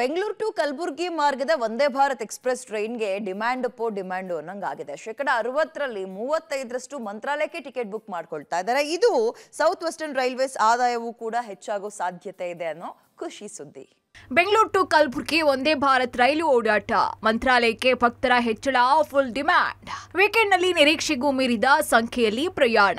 Bengaluru to Kalaburagi ಮಾರ್ಗದ Vande Bharat express ಟ್ರೈನ್ಗೆ demand ಪೋ ಡಿಮ್ಯಾಂಡ್ ಅನ್ನಂಗಾಗಿದೆ ಶೇಕಡ ಅರವತ್ತರಲ್ಲಿ ಮೂವತ್ತೈದರಷ್ಟು ಮಂತ್ರಾಲಯಕ್ಕೆ ಟಿಕೆಟ್ ಬುಕ್ ಮಾಡ್ಕೊಳ್ತಾ ಇದ್ದಾರೆ ಇದು ಸೌತ್ ವೆಸ್ಟರ್ನ್ ರೈಲ್ವೇಸ್ ಆದಾಯವೂ ಕೂಡ ಹೆಚ್ಚಾಗೋ ಸಾಧ್ಯತೆ ಇದೆ ಅನ್ನೋ ಖುಷಿ ಸುದ್ದಿ ಬೆಂಗಳೂರು ಟು ಕಲಬುರಗಿ ಒಂದೇ ಭಾರತ್ ರೈಲು ಓಡಾಟ ಮಂತ್ರಾಲಯಕ್ಕೆ ಭಕ್ತರ ಹೆಚ್ಚಳ ಫುಲ್ ಡಿಮ್ಯಾಂಡ್ ವೀಕೆಂಡ್ನಲ್ಲಿ ನಿರೀಕ್ಷೆಗೂ ಮೀರಿದ ಸಂಖ್ಯೆಯಲ್ಲಿ ಪ್ರಯಾಣ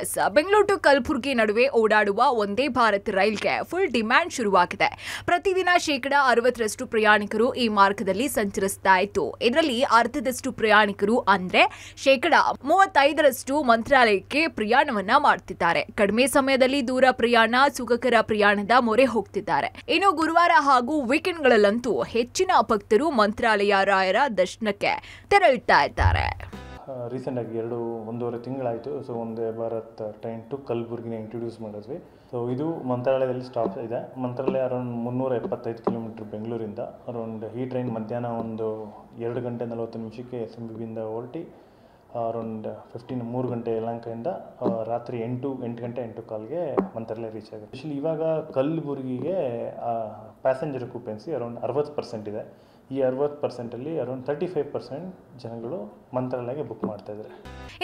ಎಸ್ ಬೆಂಗಳೂರು ಟು ಕಲಬುರಗಿ ನಡುವೆ ಓಡಾಡುವ ಒಂದೇ ಭಾರತ್ ರೈಲ್ಗೆ ಫುಲ್ ಡಿಮ್ಯಾಂಡ್ ಶುರುವಾಗಿದೆ ಪ್ರತಿದಿನ ಶೇಕಡ ಅರವತ್ತರಷ್ಟು ಪ್ರಯಾಣಿಕರು ಈ ಮಾರ್ಗದಲ್ಲಿ ಸಂಚರಿಸ್ತಾ ಇತ್ತು ಇದರಲ್ಲಿ ಅರ್ಧದಷ್ಟು ಪ್ರಯಾಣಿಕರು ಅಂದ್ರೆ ಶೇಕಡ ಮೂವತ್ತೈದರಷ್ಟು ಮಂತ್ರಾಲಯಕ್ಕೆ ಪ್ರಯಾಣವನ್ನ ಮಾಡ್ತಿದ್ದಾರೆ ಕಡಿಮೆ ಸಮಯದಲ್ಲಿ ದೂರ ಪ್ರಯಾಣ ಸುಖಕರ ಪ್ರಯಾಣದ ಮೊರೆ ಹೋಗ್ತಿದ್ದಾರೆ ಇನ್ನು ಗುರುವಾರ ಹಾಗೂ ವೀಕೆಂಡ್ಗಳಲ್ಲಂತೂ ಹೆಚ್ಚಿನ ಭಕ್ತರು ಮಂತ್ರಾಲಯ ರಾಯರ ದರ್ಶನಕ್ಕೆ ತೆರಳುತ್ತಾ ಇದ್ದಾರೆ ರೀಸೆಂಟಾಗಿ ಎರಡು ಒಂದೂವರೆ ತಿಂಗಳಾಯಿತು ಸೊ ಒಂದೇ ಭಾರತ್ ಟ್ರೈನ್ ಟು ಕಲ್ಬುರ್ಗಿನ ಇಂಟ್ರೊಡ್ಯೂಸ್ ಮಾಡಿದ್ವಿ ಸೊ ಇದು ಮಂತ್ರಾಲಯದಲ್ಲಿ ಸ್ಟಾಪ್ ಇದೆ ಮಂತ್ರಾಲಯ ಅರೌಂಡ್ ಮುನ್ನೂರ ಎಪ್ಪತ್ತೈದು ಕಿಲೋಮೀಟ್ರ್ ಬೆಂಗಳೂರಿಂದ ಅರೌಂಡ್ ಈ ಟ್ರೈನ್ ಮಧ್ಯಾಹ್ನ ಒಂದು ಎರಡು ಗಂಟೆ ನಲವತ್ತು ನಿಮಿಷಕ್ಕೆ ಎಸ್ ಎಂ ಬಿಯಿಂದ ಹೊರಟಿ ಅರೌಂಡ್ ಫಿಫ್ಟೀನ್ ಮೂರು ಗಂಟೆ ಯಲಂಕಿಂದ ರಾತ್ರಿ ಎಂಟು ಎಂಟು ಗಂಟೆ ಎಂಟು ಕಾಲ್ಗೆ ಮಂತ್ರಾಲಯ ರೀಚ್ ಆಗುತ್ತೆ ಇವಾಗ ಕಲ್ಬುರ್ಗಿಗೆ ಪ್ಯಾಸೆಂಜರ್ ಕೂಪೆನ್ಸಿ ಅರೌಂಡ್ ಅರವತ್ತು ಪರ್ಸೆಂಟ್ ಇದೆ ಈ ಅರವತ್ತು ಪರ್ಸೆಂಟಲ್ಲಿ ಅರೌಂಡ್ ತರ್ಟಿ ಫೈವ್ ಪರ್ಸೆಂಟ್ ಜನಗಳು ಮಂತ್ರಾಲಯಗೆ ಬುಕ್ ಮಾಡ್ತಾ ಇದ್ದಾರೆ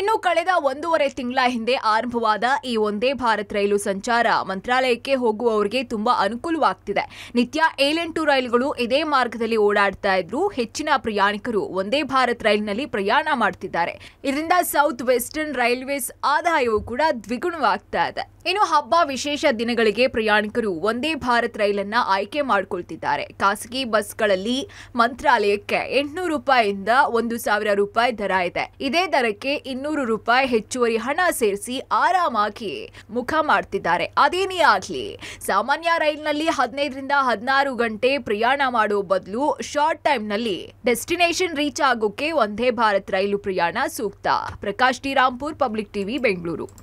ಇನ್ನು ಕಳೆದ ಒಂದೂವರೆ ತಿಂಗಳ ಹಿಂದೆ ಆರಂಭವಾದ ಈ ಒಂದೇ ಭಾರತ್ ರೈಲು ಸಂಚಾರ ಮಂತ್ರಾಲಯಕ್ಕೆ ಹೋಗುವವರಿಗೆ ತುಂಬಾ ಅನುಕೂಲವಾಗ್ತಿದೆ ನಿತ್ಯ ಏಳೆಂಟು ರೈಲುಗಳು ಇದೇ ಮಾರ್ಗದಲ್ಲಿ ಓಡಾಡ್ತಾ ಇದ್ರು ಹೆಚ್ಚಿನ ಪ್ರಯಾಣಿಕರು ಒಂದೇ ಭಾರತ್ ರೈಲಿನಲ್ಲಿ ಪ್ರಯಾಣ ಮಾಡ್ತಿದ್ದಾರೆ ಇದರಿಂದ ಸೌತ್ ವೆಸ್ಟರ್ನ್ ರೈಲ್ವೇಸ್ ಆದಾಯವು ಕೂಡ ದ್ವಿಗುಣವಾಗ್ತಾ ಇದೆ ಇನ್ನು ಹಬ್ಬ ವಿಶೇಷ ದಿನಗಳಿಗೆ ಪ್ರಯಾಣಿಕರು ಒಂದೇ ಭಾರತ್ ರೈಲನ್ನ ಆಯ್ಕೆ ಮಾಡಿಕೊಳ್ತಿದ್ದಾರೆ ಖಾಸಗಿ ಬಸ್ಗಳಲ್ಲಿ ಮಂತ್ರಾಲಯಕ್ಕೆ ಎಂಟುನೂರು ರೂಪಾಯಿಯಿಂದ ಒಂದು ಸಾವಿರ ರೂಪಾಯಿ ದರ ಇದೆ ಇದೇ ದರಕ್ಕೆ ಇನ್ನೂರು ರೂಪಾಯಿ ಹೆಚ್ಚುವರಿ ಹಣ ಸೇರಿಸಿ ಆರಾಮಾಗಿ ಮುಖ ಮಾಡ್ತಿದ್ದಾರೆ ಅದೇನೇ ಆಗ್ಲಿ ಸಾಮಾನ್ಯ ರೈಲ್ನಲ್ಲಿ ಹದಿನೈದರಿಂದ ಹದಿನಾರು ಗಂಟೆ ಪ್ರಯಾಣ ಮಾಡೋ ಬದಲು ಶಾರ್ಟ್ ಟೈಮ್ನಲ್ಲಿ ಡೆಸ್ಟಿನೇಷನ್ ರೀಚ್ ಆಗೋಕೆ ಒಂದೇ ಭಾರತ್ ರೈಲು ಪ್ರಯಾಣ ಸೂಕ್ತ ಪ್ರಕಾಶ್ ಶ್ರೀರಾಮ್ಪುರ್ ಪಬ್ಲಿಕ್ ಟಿವಿ ಬೆಂಗಳೂರು